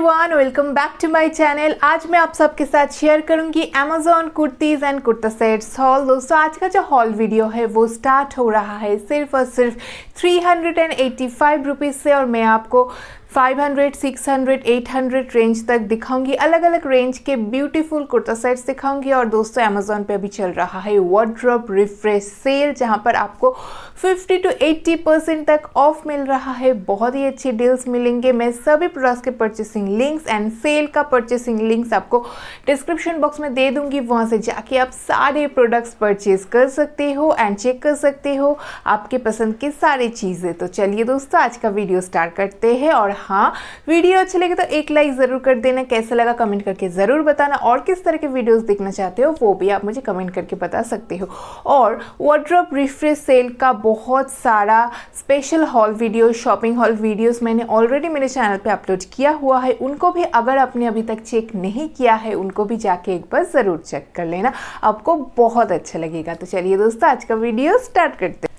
everyone welcome back to my channel आज मैं आप सबके साथ शेयर करूंगी Amazon kurtis and kurta sets haul दोस्तों आज का जो हॉल वीडियो है वो स्टार्ट हो रहा है सिर्फ और सिर्फ three hundred and eighty five rupees से और मैं आपको 500, 600, 800 रेंज तक दिखाऊंगी अलग अलग रेंज के ब्यूटीफुल कुर्ता सेट्स दिखाऊंगी और दोस्तों अमेजोन पे अभी चल रहा है वॉड्रॉप रिफ्रेश सेल जहां पर आपको 50 टू 80 परसेंट तक ऑफ मिल रहा है बहुत ही अच्छे डील्स मिलेंगे मैं सभी प्रोडक्ट्स के परचेसिंग लिंक्स एंड सेल का परचेसिंग लिंक्स आपको डिस्क्रिप्शन बॉक्स में दे दूंगी वहाँ से जाके आप सारे प्रोडक्ट्स परचेज कर सकते हो एंड चेक कर सकते हो आपके पसंद की सारी चीज़ें तो चलिए दोस्तों आज का वीडियो स्टार्ट करते हैं और हाँ वीडियो अच्छी लगे तो एक लाइक ज़रूर कर देना कैसा लगा कमेंट करके ज़रूर बताना और किस तरह के वीडियोज़ देखना चाहते हो वो भी आप मुझे कमेंट करके बता सकते हो और वॉड्रॉप रिफ्रेश सेल का बहुत सारा special haul video shopping haul videos मैंने ऑलरेडी मेरे चैनल पर अपलोड किया हुआ है उनको भी अगर आपने अभी तक चेक नहीं किया है उनको भी जाके एक बार ज़रूर चेक कर लेना आपको बहुत अच्छा लगेगा तो चलिए दोस्तों आज का वीडियो स्टार्ट करते हैं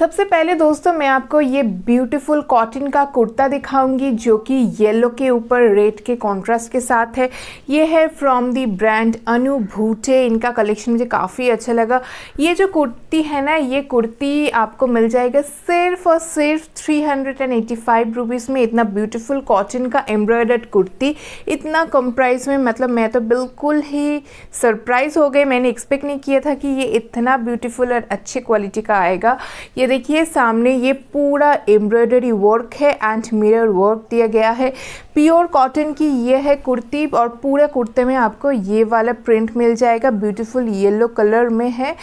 सबसे पहले दोस्तों मैं आपको ये ब्यूटीफुल कॉटन का कुर्ता दिखाऊंगी जो कि येलो के ऊपर रेड के कंट्रास्ट के साथ है ये है फ्रॉम दी ब्रांड अनु भूटे इनका कलेक्शन मुझे काफ़ी अच्छा लगा ये जो कुर्ती है ना ये कुर्ती आपको मिल जाएगा सिर्फ और सिर्फ थ्री हंड्रेड एंड फाइव में इतना ब्यूटीफुल कॉटन का एम्ब्रॉयडर्ड कुर्ती इतना कम प्राइस में मतलब मैं तो बिल्कुल ही सरप्राइज़ हो गई मैंने एक्सपेक्ट नहीं किया था कि ये इतना ब्यूटीफुल और अच्छे क्वालिटी का आएगा ये देखिए सामने ये पूरा एम्ब्रॉयडरी वर्क है एंड मिरर वर्क दिया गया है प्योर कॉटन की ये है कुर्ती और पूरे कुर्ते में आपको ये वाला प्रिंट मिल जाएगा ब्यूटीफुल येलो कलर में है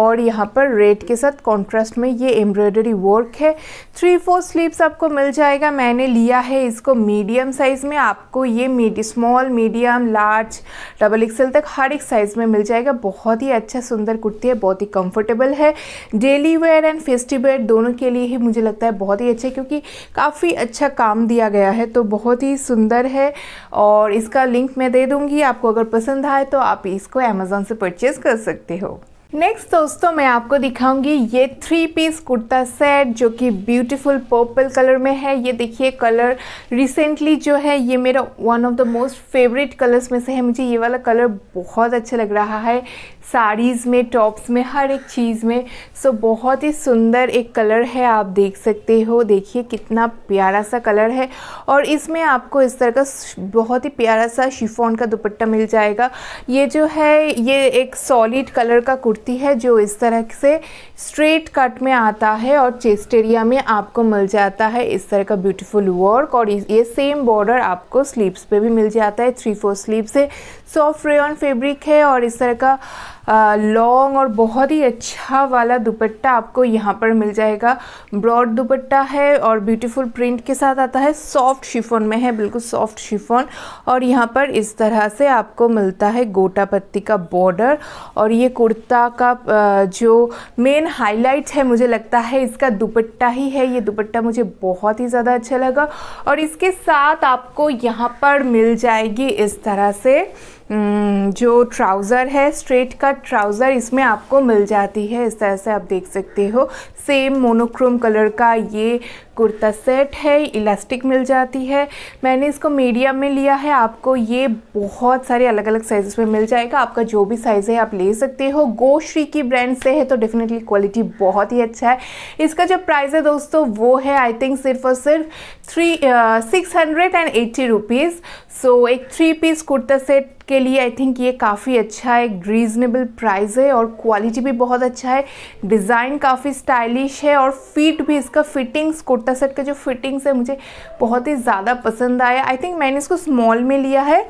और यहाँ पर रेड के साथ कॉन्ट्रास्ट में ये एम्ब्रॉयडरी वर्क है थ्री फोर स्लीव्स आपको मिल जाएगा मैंने लिया है इसको मीडियम साइज़ में आपको ये small medium large double XL तक हर एक साइज़ में मिल जाएगा बहुत ही अच्छा सुंदर कुर्ती है बहुत ही कंफर्टेबल है daily wear and festive दोनों के लिए ही मुझे लगता है बहुत ही अच्छे क्योंकि काफ़ी अच्छा काम दिया गया है तो बहुत ही सुंदर है और इसका लिंक मैं दे दूँगी आपको अगर पसंद आए तो आप इसको अमेज़ोन से परचेज़ कर सकते हो नेक्स्ट दोस्तों मैं आपको दिखाऊंगी ये थ्री पीस कुर्ता सेट जो कि ब्यूटीफुल पर्पल कलर में है ये देखिए कलर रिसेंटली जो है ये मेरा one of the most favourite colours में से है मुझे ये वाला कलर बहुत अच्छा लग रहा है साड़ीज़ में टॉप्स में हर एक चीज़ में सो बहुत ही सुंदर एक कलर है आप देख सकते हो देखिए कितना प्यारा सा कलर है और इसमें आपको इस तरह का बहुत ही प्यारा सा शिफोन का दुपट्टा मिल जाएगा ये जो है ये एक सॉलिड कलर का कुर्ती है जो इस तरह से स्ट्रेट कट में आता है और चेस्ट एरिया में आपको मिल जाता है इस तरह का ब्यूटीफुल वर्क और ये सेम बॉर्डर आपको स्लीव्स पे भी मिल जाता है थ्री फोर स्लीव्स है सॉफ्ट रेन फेब्रिक है और इस तरह का लॉन्ग और बहुत ही अच्छा वाला दुपट्टा आपको यहाँ पर मिल जाएगा ब्रॉड दुपट्टा है और ब्यूटीफुल प्रिंट के साथ आता है सॉफ्ट शिफोन में है बिल्कुल सॉफ्ट शिफोन और यहाँ पर इस तरह से आपको मिलता है गोटा पत्ती का बॉर्डर और ये कुर्ता का जो मेन हाईलाइट है मुझे लगता है इसका दुपट्टा ही है ये दुपट्टा मुझे बहुत ही ज़्यादा अच्छा लगा और इसके साथ आपको यहाँ पर मिल जाएगी इस तरह से हम्म, जो ट्राउज़र है स्ट्रेट का ट्राउज़र इसमें आपको मिल जाती है इस तरह से आप देख सकते हो सेम मोनोक्रोम कलर का ये कुर्ता सेट है इलास्टिक मिल जाती है मैंने इसको मीडियम में लिया है आपको ये बहुत सारे अलग अलग साइज़ में मिल जाएगा आपका जो भी साइज़ है आप ले सकते हो गोश्री की ब्रांड से है तो डेफिनेटली क्वालिटी बहुत ही अच्छा है इसका जो प्राइस है दोस्तों वो है आई थिंक सिर्फ और सिर्फ three six hundred and eighty rupees so एक थ्री पीस कुर्ता सेट के लिए आई थिंक ये काफ़ी अच्छा है रीज़नेबल प्राइस है और क्वालिटी भी बहुत अच्छा है डिज़ाइन काफ़ी स्टाइलिश है और फिट भी इसका फिटिंग्स कुर्ता कुर्ता सेट का जो फिटिंग्स है मुझे बहुत ही ज़्यादा पसंद आया आई थिंक मैंने इसको स्मॉल में लिया है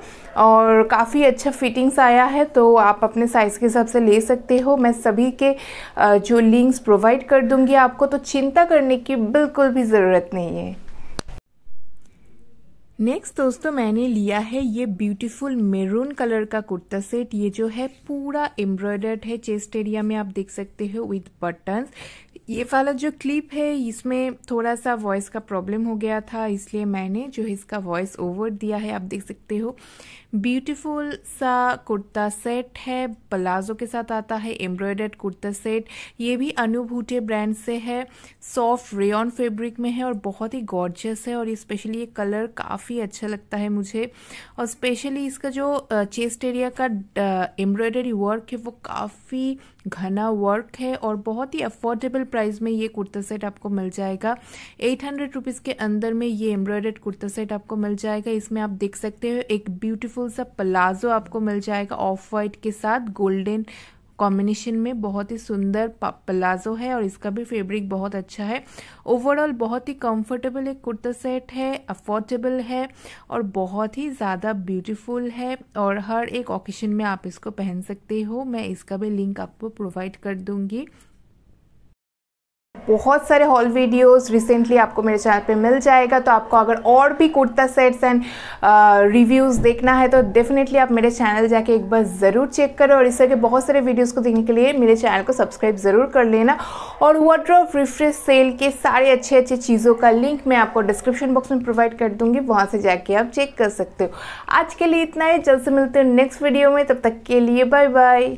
और काफ़ी अच्छा फिटिंग्स आया है तो आप अपने साइज़ के हिसाब से ले सकते हो मैं सभी के जो लिंक्स प्रोवाइड कर दूँगी आपको तो चिंता करने की बिल्कुल भी ज़रूरत नहीं है नेक्स्ट दोस्तों मैंने लिया है ये ब्यूटीफुल मेरून कलर का कुर्ता सेट ये जो है पूरा एम्ब्रॉयडर्ड है चेस्ट एरिया में आप देख सकते हो विद बटन्स ये वाला जो क्लिप है इसमें थोड़ा सा वॉइस का प्रॉब्लम हो गया था इसलिए मैंने जो इसका वॉइस ओवर दिया है आप देख सकते हो ब्यूटीफुल सा कुर्ता सेट है प्लाजो के साथ आता है एम्ब्रॉयडर्ड कुर्ता सेट ये भी अनुभूटे ब्रांड से है सॉफ्ट रेन फैब्रिक में है और बहुत ही गॉर्जियस है और स्पेशली ये कलर काफ़ी अच्छा लगता है मुझे और स्पेशली इसका जो चेस्ट एरिया का एम्ब्रॉयडरी वर्क है वो काफ़ी घना वर्क है और बहुत ही अफोर्डेबल प्राइस में ये कुर्ता सेट आपको मिल जाएगा एट हंड्रेड रुपीज़ के अंदर में ये एम्ब्रॉयडर्ड कुर्ता सेट आपको मिल जाएगा इसमें आप देख सकते हो एक ब्यूटीफुल सा प्लाजो आपको मिल जाएगा ऑफ वाइट के साथ गोल्डन कॉम्बिनेशन में बहुत ही सुंदर प्लाजो है और इसका भी फैब्रिक बहुत अच्छा है ओवरऑल बहुत ही कंफर्टेबल एक कुर्ता सेट है अफोर्डेबल है और बहुत ही ज़्यादा ब्यूटीफुल है और हर एक ओकेशन में आप इसको पहन सकते हो मैं इसका भी लिंक आपको प्रोवाइड कर दूंगी बहुत सारे हॉल वीडियोस रिसेंटली आपको मेरे चैनल पे मिल जाएगा तो आपको अगर और भी कुर्ता सेट्स एंड रिव्यूज़ देखना है तो डेफिनेटली आप मेरे चैनल जाके एक बार ज़रूर चेक करो और इस तरह के बहुत सारे वीडियोज़ को देखने के लिए मेरे चैनल को सब्सक्राइब ज़रूर कर लेना और वाड्रॉप रिफ्रेश सेल के सारे अच्छे अच्छे चीज़ों का लिंक मैं आपको डिस्क्रिप्शन बॉक्स में प्रोवाइड कर दूँगी वहाँ से जाके आप चेक कर सकते हो आज के लिए इतना ही जल्द से मिलते हैं नेक्स्ट वीडियो में तब तक के लिए बाय बाय